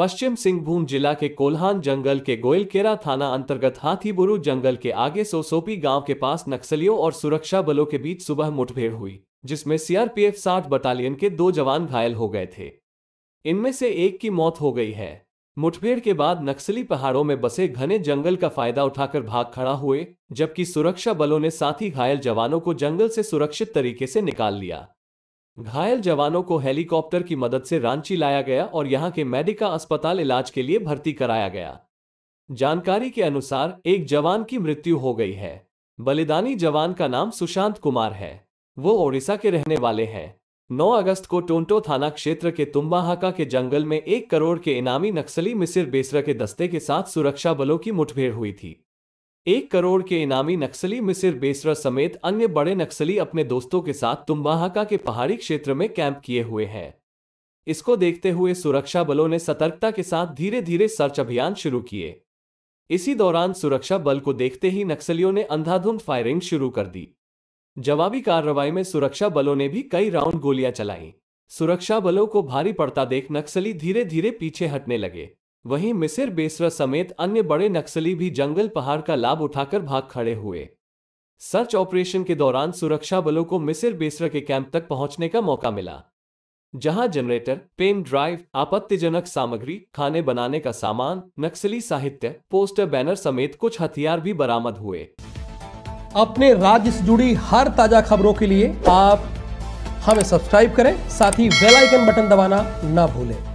पश्चिम सिंहभूम जिला के कोल्हान जंगल के गोयलकेरा थाना अंतर्गत हाथीबुरु जंगल के आगे सोसोपी गांव के पास नक्सलियों और सुरक्षा बलों के बीच सुबह मुठभेड़ हुई जिसमें सीआरपीएफ साठ बटालियन के दो जवान घायल हो गए थे इनमें से एक की मौत हो गई है मुठभेड़ के बाद नक्सली पहाड़ों में बसे घने जंगल का फायदा उठाकर भाग खड़ा हुए जबकि सुरक्षा बलों ने साथी घायल जवानों को जंगल से सुरक्षित तरीके से निकाल लिया घायल जवानों को हेलीकॉप्टर की मदद से रांची लाया गया और यहां के मेडिका अस्पताल इलाज के लिए भर्ती कराया गया जानकारी के अनुसार एक जवान की मृत्यु हो गई है बलिदानी जवान का नाम सुशांत कुमार है वो ओडिशा के रहने वाले हैं 9 अगस्त को टोंटो थाना क्षेत्र के तुम्बाहाका के जंगल में एक करोड़ के इनामी नक्सली मिसिर बेसरा के दस्ते के साथ सुरक्षा बलों की मुठभेड़ हुई थी एक करोड़ के इनामी नक्सली मिसिर बेसरा समेत अन्य बड़े नक्सली अपने दोस्तों के साथ तुम्बाहाका के पहाड़ी क्षेत्र में कैंप किए हुए हैं इसको देखते हुए सुरक्षा बलों ने सतर्कता के साथ धीरे धीरे सर्च अभियान शुरू किए इसी दौरान सुरक्षा बल को देखते ही नक्सलियों ने अंधाधुंध फायरिंग शुरू कर दी जवाबी कार्रवाई में सुरक्षा बलों ने भी कई राउंड गोलियां चलाईं सुरक्षा बलों को भारी पड़ता देख नक्सली धीरे धीरे पीछे हटने लगे वहीं मिसिर बेसरा समेत अन्य बड़े नक्सली भी जंगल पहाड़ का लाभ उठाकर भाग खड़े हुए सर्च ऑपरेशन के दौरान सुरक्षा बलों को मिसिर बेसरा के कैंप तक पहुंचने का मौका मिला जहां जनरेटर पेन ड्राइव आपत्तिजनक सामग्री खाने बनाने का सामान नक्सली साहित्य पोस्टर बैनर समेत कुछ हथियार भी बरामद हुए अपने राज्य से जुड़ी हर ताजा खबरों के लिए आप हमें सब्सक्राइब करें साथ ही बेल आइकन बटन दबाना ना भूलें